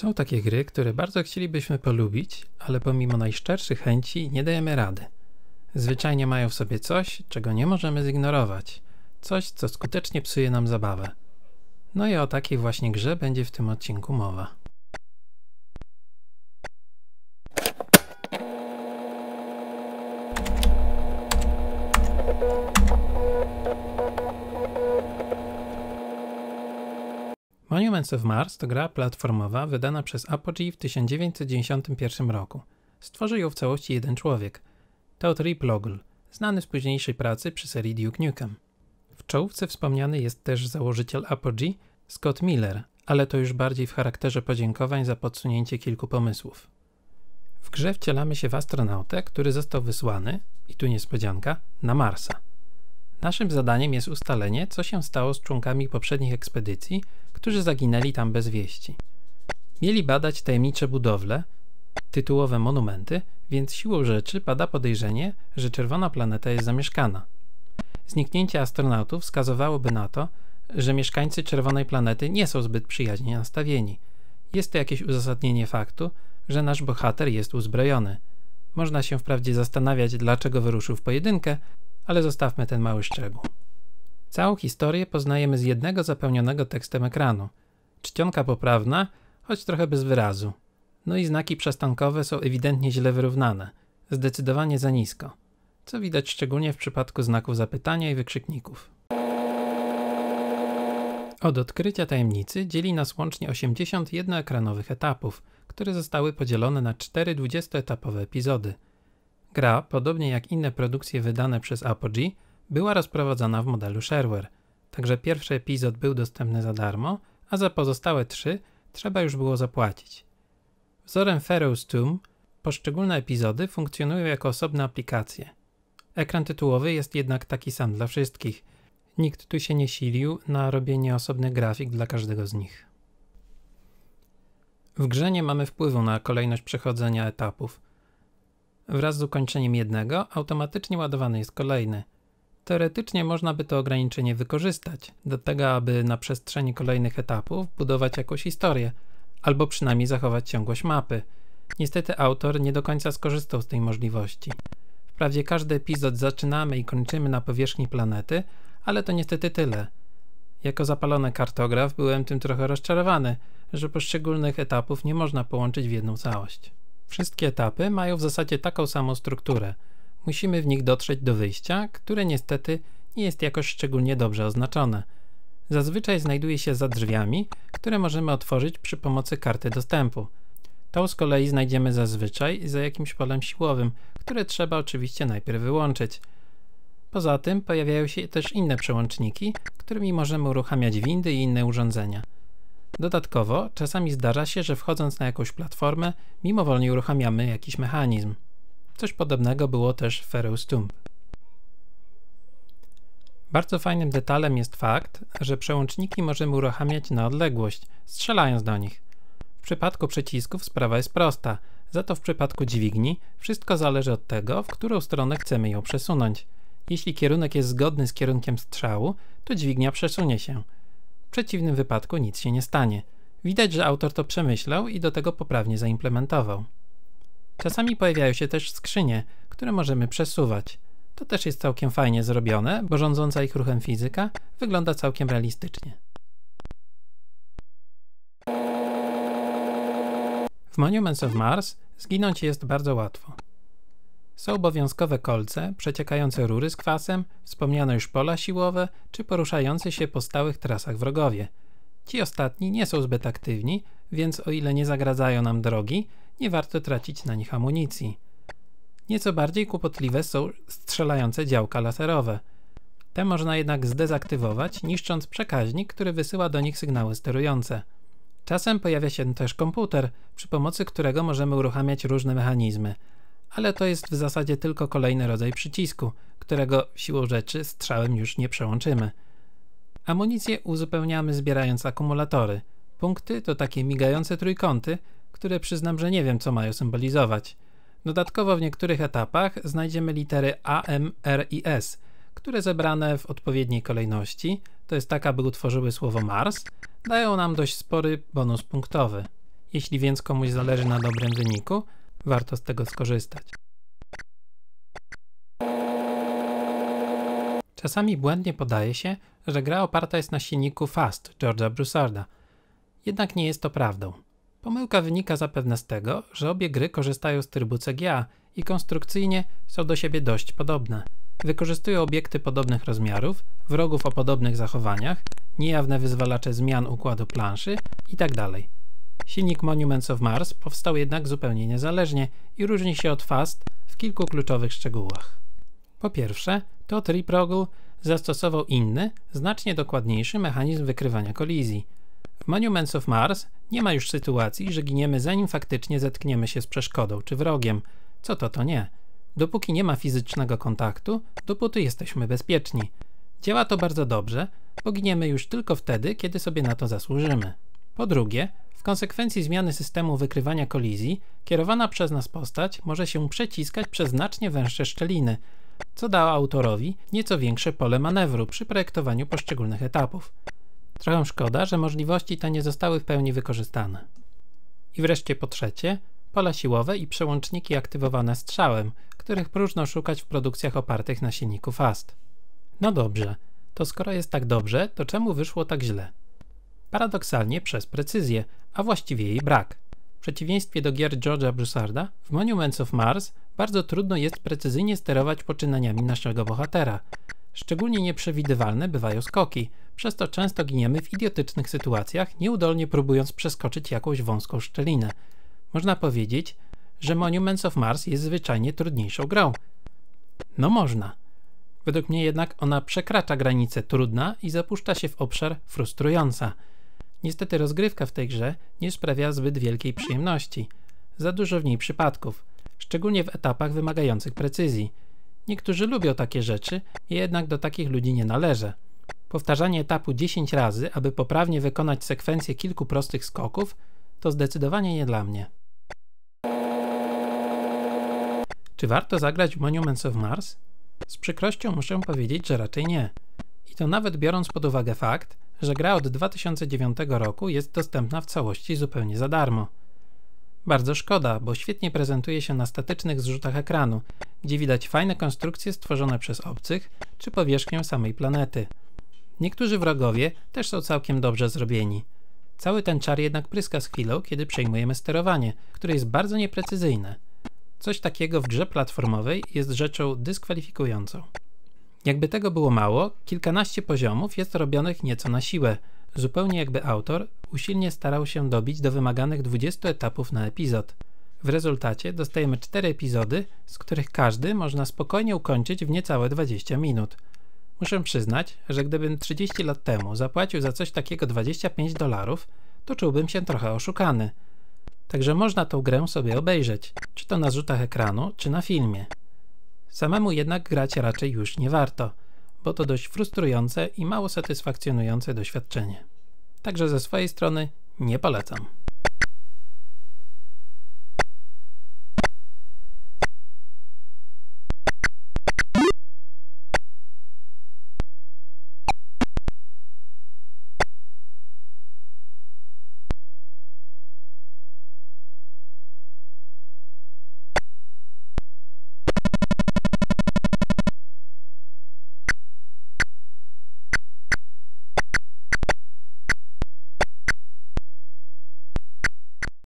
Są takie gry, które bardzo chcielibyśmy polubić, ale pomimo najszczerszych chęci nie dajemy rady. Zwyczajnie mają w sobie coś, czego nie możemy zignorować. Coś, co skutecznie psuje nam zabawę. No i o takiej właśnie grze będzie w tym odcinku mowa. Monuments of Mars to gra platformowa wydana przez Apogee w 1991 roku. Stworzył ją w całości jeden człowiek, Todd Riplogl, znany z późniejszej pracy przy serii Duke Nukem. W czołówce wspomniany jest też założyciel Apogee, Scott Miller, ale to już bardziej w charakterze podziękowań za podsunięcie kilku pomysłów. W grze wcielamy się w astronautę, który został wysłany, i tu niespodzianka, na Marsa. Naszym zadaniem jest ustalenie, co się stało z członkami poprzednich ekspedycji, którzy zaginęli tam bez wieści. Mieli badać tajemnicze budowle, tytułowe monumenty, więc siłą rzeczy pada podejrzenie, że czerwona planeta jest zamieszkana. Zniknięcie astronautów wskazywałoby na to, że mieszkańcy czerwonej planety nie są zbyt przyjaźnie nastawieni. Jest to jakieś uzasadnienie faktu, że nasz bohater jest uzbrojony. Można się wprawdzie zastanawiać, dlaczego wyruszył w pojedynkę, ale zostawmy ten mały szczegół. Całą historię poznajemy z jednego zapełnionego tekstem ekranu. Czcionka poprawna, choć trochę bez wyrazu. No i znaki przestankowe są ewidentnie źle wyrównane, zdecydowanie za nisko, co widać szczególnie w przypadku znaków zapytania i wykrzykników. Od odkrycia tajemnicy dzieli nas łącznie 81 ekranowych etapów, które zostały podzielone na 4 20-etapowe epizody – Gra, podobnie jak inne produkcje wydane przez Apogee, była rozprowadzana w modelu shareware, także pierwszy epizod był dostępny za darmo, a za pozostałe trzy trzeba już było zapłacić. Wzorem Pharaoh's Tomb poszczególne epizody funkcjonują jako osobne aplikacje. Ekran tytułowy jest jednak taki sam dla wszystkich. Nikt tu się nie silił na robienie osobnych grafik dla każdego z nich. W grze nie mamy wpływu na kolejność przechodzenia etapów – Wraz z ukończeniem jednego automatycznie ładowany jest kolejny. Teoretycznie można by to ograniczenie wykorzystać do tego, aby na przestrzeni kolejnych etapów budować jakąś historię, albo przynajmniej zachować ciągłość mapy. Niestety autor nie do końca skorzystał z tej możliwości. Wprawdzie każdy epizod zaczynamy i kończymy na powierzchni planety, ale to niestety tyle. Jako zapalony kartograf byłem tym trochę rozczarowany, że poszczególnych etapów nie można połączyć w jedną całość. Wszystkie etapy mają w zasadzie taką samą strukturę. Musimy w nich dotrzeć do wyjścia, które niestety nie jest jakoś szczególnie dobrze oznaczone. Zazwyczaj znajduje się za drzwiami, które możemy otworzyć przy pomocy karty dostępu. Tą z kolei znajdziemy zazwyczaj za jakimś polem siłowym, które trzeba oczywiście najpierw wyłączyć. Poza tym pojawiają się też inne przełączniki, którymi możemy uruchamiać windy i inne urządzenia. Dodatkowo, czasami zdarza się, że wchodząc na jakąś platformę, mimowolnie uruchamiamy jakiś mechanizm. Coś podobnego było też w Pharaoh's Tomb. Bardzo fajnym detalem jest fakt, że przełączniki możemy uruchamiać na odległość, strzelając do nich. W przypadku przycisków sprawa jest prosta, za to w przypadku dźwigni wszystko zależy od tego, w którą stronę chcemy ją przesunąć. Jeśli kierunek jest zgodny z kierunkiem strzału, to dźwignia przesunie się – w przeciwnym wypadku nic się nie stanie. Widać, że autor to przemyślał i do tego poprawnie zaimplementował. Czasami pojawiają się też skrzynie, które możemy przesuwać. To też jest całkiem fajnie zrobione, bo rządząca ich ruchem fizyka wygląda całkiem realistycznie. W Monuments of Mars zginąć jest bardzo łatwo. Są obowiązkowe kolce, przeciekające rury z kwasem, wspomniane już pola siłowe, czy poruszające się po stałych trasach wrogowie. Ci ostatni nie są zbyt aktywni, więc o ile nie zagradzają nam drogi, nie warto tracić na nich amunicji. Nieco bardziej kłopotliwe są strzelające działka laserowe. Te można jednak zdezaktywować, niszcząc przekaźnik, który wysyła do nich sygnały sterujące. Czasem pojawia się też komputer, przy pomocy którego możemy uruchamiać różne mechanizmy – ale to jest w zasadzie tylko kolejny rodzaj przycisku, którego siłą rzeczy strzałem już nie przełączymy. Amunicję uzupełniamy zbierając akumulatory. Punkty to takie migające trójkąty, które przyznam, że nie wiem co mają symbolizować. Dodatkowo w niektórych etapach znajdziemy litery A, M, R i S, które zebrane w odpowiedniej kolejności, to jest tak aby utworzyły słowo Mars, dają nam dość spory bonus punktowy. Jeśli więc komuś zależy na dobrym wyniku, Warto z tego skorzystać. Czasami błędnie podaje się, że gra oparta jest na silniku Fast George'a Broussarda. Jednak nie jest to prawdą. Pomyłka wynika zapewne z tego, że obie gry korzystają z trybu CGA i konstrukcyjnie są do siebie dość podobne. Wykorzystują obiekty podobnych rozmiarów, wrogów o podobnych zachowaniach, niejawne wyzwalacze zmian układu planszy itd. Tak Silnik Monuments of Mars powstał jednak zupełnie niezależnie i różni się od FAST w kilku kluczowych szczegółach. Po pierwsze, Todd Riprogl zastosował inny, znacznie dokładniejszy mechanizm wykrywania kolizji. W Monuments of Mars nie ma już sytuacji, że giniemy zanim faktycznie zetkniemy się z przeszkodą czy wrogiem. Co to to nie. Dopóki nie ma fizycznego kontaktu, dopóty jesteśmy bezpieczni. Działa to bardzo dobrze, bo giniemy już tylko wtedy, kiedy sobie na to zasłużymy. Po drugie, w konsekwencji zmiany systemu wykrywania kolizji, kierowana przez nas postać może się przeciskać przez znacznie węższe szczeliny, co dało autorowi nieco większe pole manewru przy projektowaniu poszczególnych etapów. Trochę szkoda, że możliwości te nie zostały w pełni wykorzystane. I wreszcie po trzecie, pola siłowe i przełączniki aktywowane strzałem, których próżno szukać w produkcjach opartych na silniku FAST. No dobrze, to skoro jest tak dobrze, to czemu wyszło tak źle? paradoksalnie przez precyzję, a właściwie jej brak. W przeciwieństwie do gier George'a Broussarda, w Monuments of Mars bardzo trudno jest precyzyjnie sterować poczynaniami naszego bohatera. Szczególnie nieprzewidywalne bywają skoki, przez to często giniemy w idiotycznych sytuacjach, nieudolnie próbując przeskoczyć jakąś wąską szczelinę. Można powiedzieć, że Monuments of Mars jest zwyczajnie trudniejszą grą. No można. Według mnie jednak ona przekracza granicę trudna i zapuszcza się w obszar frustrująca. Niestety rozgrywka w tej grze nie sprawia zbyt wielkiej przyjemności. Za dużo w niej przypadków, szczególnie w etapach wymagających precyzji. Niektórzy lubią takie rzeczy, jednak do takich ludzi nie należę. Powtarzanie etapu 10 razy, aby poprawnie wykonać sekwencję kilku prostych skoków, to zdecydowanie nie dla mnie. Czy warto zagrać w Monuments of Mars? Z przykrością muszę powiedzieć, że raczej nie. I to nawet biorąc pod uwagę fakt, że gra od 2009 roku jest dostępna w całości zupełnie za darmo. Bardzo szkoda, bo świetnie prezentuje się na statycznych zrzutach ekranu, gdzie widać fajne konstrukcje stworzone przez obcych czy powierzchnię samej planety. Niektórzy wrogowie też są całkiem dobrze zrobieni. Cały ten czar jednak pryska z chwilą, kiedy przejmujemy sterowanie, które jest bardzo nieprecyzyjne. Coś takiego w grze platformowej jest rzeczą dyskwalifikującą. Jakby tego było mało, kilkanaście poziomów jest robionych nieco na siłę, zupełnie jakby autor usilnie starał się dobić do wymaganych 20 etapów na epizod. W rezultacie dostajemy 4 epizody, z których każdy można spokojnie ukończyć w niecałe 20 minut. Muszę przyznać, że gdybym 30 lat temu zapłacił za coś takiego 25 dolarów, to czułbym się trochę oszukany. Także można tą grę sobie obejrzeć, czy to na rzutach ekranu, czy na filmie. Samemu jednak grać raczej już nie warto, bo to dość frustrujące i mało satysfakcjonujące doświadczenie. Także ze swojej strony nie polecam.